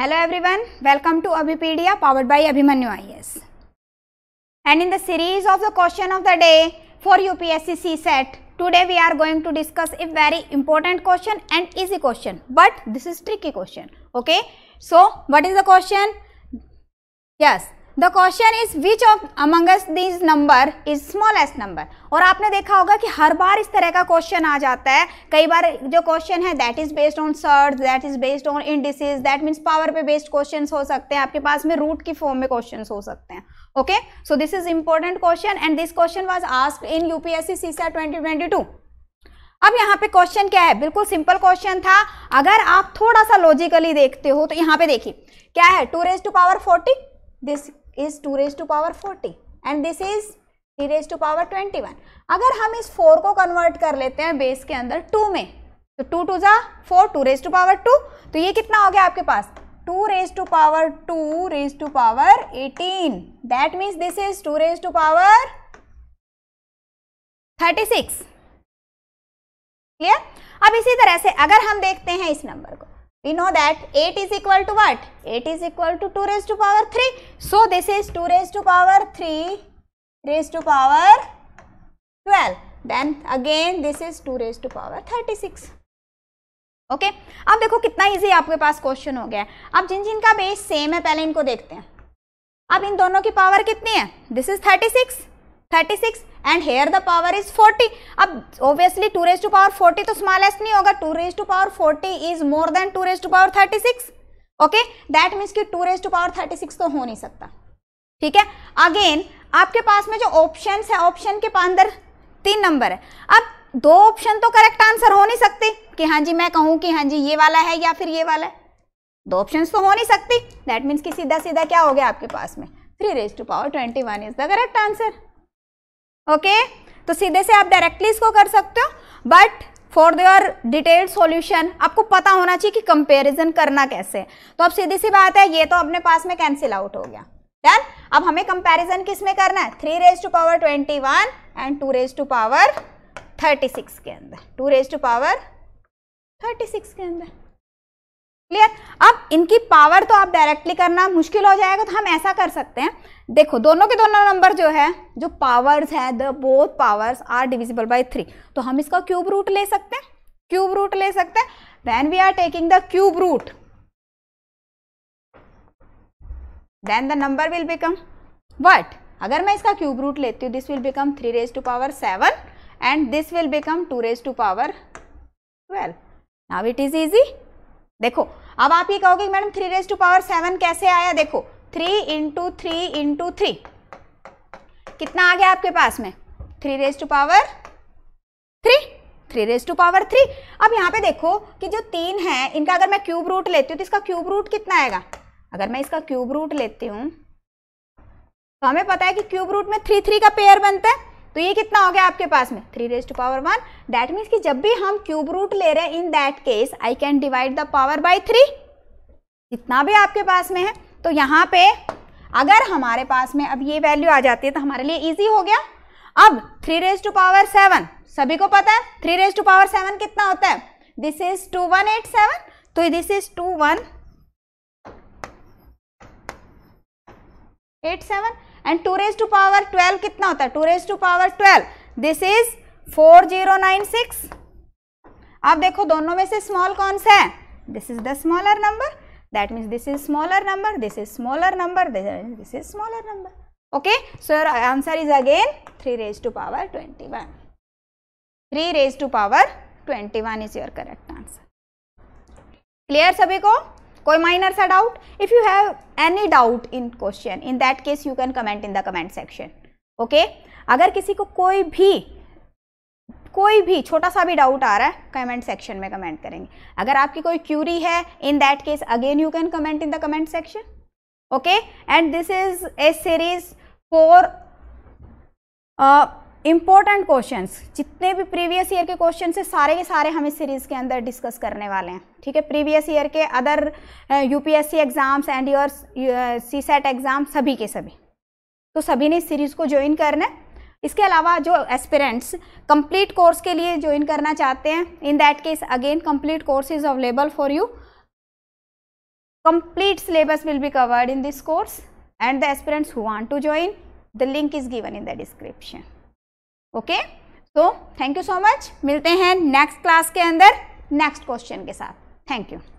Hello everyone, welcome to Abhipedia powered by Abhimanyu IS. And in the series of the question of the day for UPSC CSET, today we are going to discuss a very important question and easy question, but this is tricky question, okay. So, what is the question? Yes, the question is which of amongst this number is smallest number और आपने देखा होगा कि हर बार इस तरह का question आ जाता है कई बार जो क्वेश्चन है that is based on search that is based on indices that means power पे बेस्ड क्वेश्चन हो सकते हैं आपके पास में रूट की फॉर्म में क्वेश्चन हो सकते हैं okay so this is important question and this question was ask in UPSC CSAT twenty अब यहाँ पे क्वेश्चन क्या है बिल्कुल सिंपल क्वेश्चन था अगर आप थोड़ा सा लॉजिकली देखते हो तो यहाँ पे देखिए क्या है two raise to power forty this is two raise to power forty and this is three raise to power twenty one अगर हम इस फोर को कन्वर्ट कर लेते हैं बेस के अंदर टू में तो टू टू जा four two raise to power two तो ये कितना हो गया आपके पास two raise to power two raise to power eighteen that means this is two raise to power thirty six clear अब इसी तरह से अगर हम देखते हैं इस नंबर को we know that 8 is equal to what? 8 is equal to 2 raised to power 3. So, this is 2 raised to power 3 raised to power 12. Then again this is 2 raised to power 36. Okay okay? अब देखो कितना easy आपके पास question हो गया है अब जिन जिन का base same है पहले इनको देखते हैं अब इन दोनों की पावर कितनी है this is 36 36 and here the power is 40 अब obviously two raise to power 40 तो स्मॉलेस्ट नहीं होगा two raise to power 40 is more than two raise to power 36 okay that means कि टू रेज टू पावर 36 तो हो नहीं सकता ठीक है अगेन आपके पास में जो ऑप्शन है ऑप्शन के अंदर तीन नंबर है अब दो ऑप्शन तो करेक्ट आंसर हो नहीं सकते कि हाँ जी मैं कहूँ कि हाँ जी ये वाला है या फिर ये वाला है दो ऑप्शन तो हो नहीं सकती दैट मीन्स कि सीधा सीधा क्या हो गया आपके पास में three raise to power twenty one is the correct answer okay तो सीधे से आप डायरेक्टली इसको कर सकते हो but for their detailed solution आपको पता होना चाहिए कि कंपेरिजन करना कैसे तो अब सीधी सी बात है ये तो अपने पास में कैंसिल आउट हो गया डन अब हमें कंपेरिजन किस में करना है three raise to power twenty one and two raise to power thirty six के अंदर two raise to power thirty six के अंदर क्लियर अब इनकी पावर तो आप डायरेक्टली करना मुश्किल हो जाएगा तो हम ऐसा कर सकते हैं देखो दोनों के दोनों नंबर जो है जो पावर्स है the both powers are divisible by three तो हम इसका क्यूब रूट ले सकते हैं क्यूब रूट ले सकते हैं when we are taking the cube root then the number will become what अगर मैं इसका क्यूब रूट लेती हूँ this will become three raise to power seven and this will become two raise to power twelve now it is easy देखो अब आप ये कहोगे madam three raise to power seven कैसे आया देखो three into three into three कितना आ गया आपके पास में three raise to power three three raise to power three अब यहाँ पे देखो कि जो तीन है इनका अगर मैं क्यूब रूट लेती हूँ तो इसका क्यूब रूट कितना आएगा अगर मैं इसका क्यूब रूट लेती हूँ तो हमें पता है कि क्यूब रूट में थ्री थ्री का पेयर बनता है तो ये कितना हो गया आपके पास में three raise to power one that means कि जब भी हम क्यूब रूट ले रहे हैं in that case I can divide the power by three जितना भी आपके पास में है तो यहाँ पे अगर हमारे पास में अब ये वैल्यू आ जाती है तो हमारे लिए ईजी हो गया अब three raise to power seven सभी को पता है three raise to power seven कितना होता है this is two one eight seven तो this is two one eight seven and two raise to power twelve कितना होता है two raise to power twelve this is four zero nine six आप देखो दोनों में से स्मॉल कौन सा है this is the smaller number that means this is smaller number this is smaller number this is smaller number okay so your answer is again three raise to power twenty one three raise to power twenty one is your correct answer clear सभी को कोई minor सा doubt if you have any doubt in question in that case you can comment in the comment section okay अगर किसी को कोई भी कोई भी छोटा सा भी डाउट आ रहा है कमेंट सेक्शन में कमेंट करेंगे अगर आपकी कोई क्यूरी है in that case again you can comment in the comment section okay and this is a series for important question जितने भी प्रीवियस ईयर के क्वेश्चन है सारे के सारे हम इस सीरीज़ के अंदर डिस्कस करने वाले हैं ठीक है प्रीवियस ईयर के other UPSC exams and your CSAT exam सभी के सभी तो सभी ने इस सीरीज़ को ज्वाइन करना है इसके अलावा जो एस्पिरेंट्स कंप्लीट कोर्स के लिए ज्वाइन करना चाहते हैं in that case again complete course is available for you complete syllabus will be covered in this course and the aspirants who want to join the link is given in the description okay तो thank you so much मिलते हैं next class के अंदर next question के साथ thank you